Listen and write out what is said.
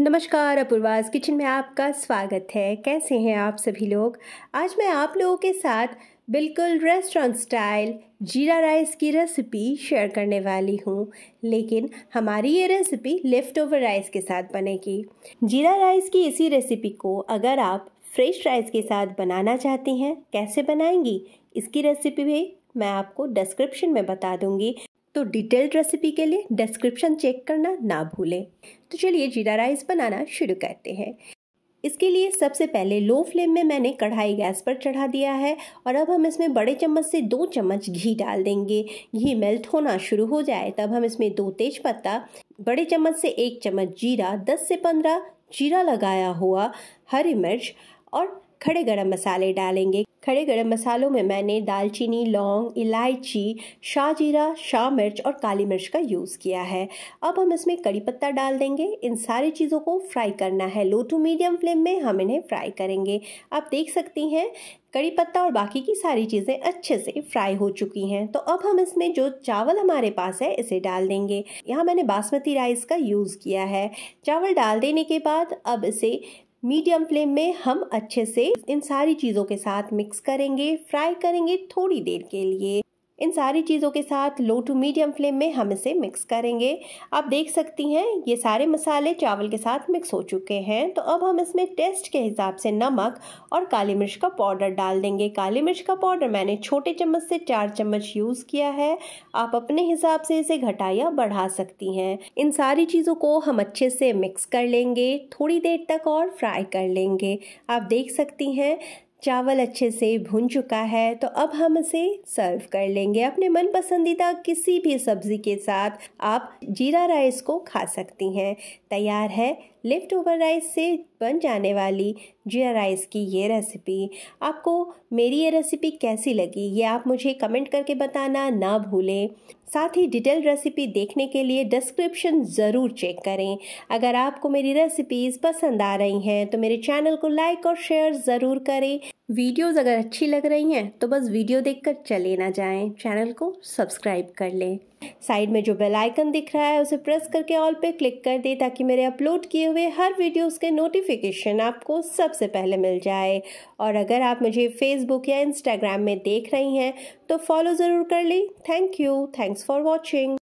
नमस्कार अपूर्वाज किचन में आपका स्वागत है कैसे हैं आप सभी लोग आज मैं आप लोगों के साथ बिल्कुल रेस्टोरेंट स्टाइल जीरा राइस की रेसिपी शेयर करने वाली हूँ लेकिन हमारी ये रेसिपी लेफ़्ट ओवर राइस के साथ बनेगी जीरा राइस की इसी रेसिपी को अगर आप फ्रेश राइस के साथ बनाना चाहती हैं कैसे बनाएंगी इसकी रेसिपी भी मैं आपको डिस्क्रिप्शन में बता दूंगी तो डिटेल्ड रेसिपी के लिए डिस्क्रिप्शन चेक करना ना भूलें तो चलिए जीरा राइस बनाना शुरू करते हैं इसके लिए सबसे पहले लो फ्लेम में मैंने कढ़ाई गैस पर चढ़ा दिया है और अब हम इसमें बड़े चम्मच से दो चम्मच घी डाल देंगे घी मेल्ट होना शुरू हो जाए तब हम इसमें दो तेज पत्ता बड़े चम्मच से एक चम्मच जीरा दस से पंद्रह जीरा लगाया हुआ हरी मिर्च और खड़े गरम मसाले डालेंगे खड़े गरम मसालों में मैंने दालचीनी लौंग इलायची शाहजीरा शाह मिर्च और काली मिर्च का यूज़ किया है अब हम इसमें कड़ी पत्ता डाल देंगे इन सारी चीज़ों को फ्राई करना है लो टू मीडियम फ्लेम में हम इन्हें फ्राई करेंगे आप देख सकती हैं कड़ी पत्ता और बाकी की सारी चीज़ें अच्छे से फ्राई हो चुकी हैं तो अब हम इसमें जो चावल हमारे पास है इसे डाल देंगे यहाँ मैंने बासमती राइस का यूज़ किया है चावल डाल देने के बाद अब इसे मीडियम फ्लेम में हम अच्छे से इन सारी चीज़ों के साथ मिक्स करेंगे फ्राई करेंगे थोड़ी देर के लिए इन सारी चीज़ों के साथ लो टू मीडियम फ्लेम में हम इसे मिक्स करेंगे आप देख सकती हैं ये सारे मसाले चावल के साथ मिक्स हो चुके हैं तो अब हम इसमें टेस्ट के हिसाब से नमक और काली मिर्च का पाउडर डाल देंगे काली मिर्च का पाउडर मैंने छोटे चम्मच से चार चम्मच यूज़ किया है आप अपने हिसाब से इसे घटा या बढ़ा सकती हैं इन सारी चीज़ों को हम अच्छे से मिक्स कर लेंगे थोड़ी देर तक और फ्राई कर लेंगे आप देख सकती हैं चावल अच्छे से भुन चुका है तो अब हम इसे सर्व कर लेंगे अपने मन पसंदीदा किसी भी सब्जी के साथ आप जीरा राइस को खा सकती हैं तैयार है लेफ़्ट ओवर राइस से बन जाने वाली जीरा राइस की ये रेसिपी आपको मेरी ये रेसिपी कैसी लगी ये आप मुझे कमेंट करके बताना ना भूलें साथ ही डिटेल रेसिपी देखने के लिए डिस्क्रिप्शन ज़रूर चेक करें अगर आपको मेरी रेसिपीज़ पसंद आ रही हैं तो मेरे चैनल को लाइक और शेयर ज़रूर करें वीडियोस अगर अच्छी लग रही हैं तो बस वीडियो देखकर चले ना जाएं चैनल को सब्सक्राइब कर लें साइड में जो बेल आइकन दिख रहा है उसे प्रेस करके ऑल पे क्लिक कर दें ताकि मेरे अपलोड किए हुए हर वीडियोस के नोटिफिकेशन आपको सबसे पहले मिल जाए और अगर आप मुझे फेसबुक या इंस्टाग्राम में देख रही हैं तो फॉलो ज़रूर कर लें thank you thanks for watching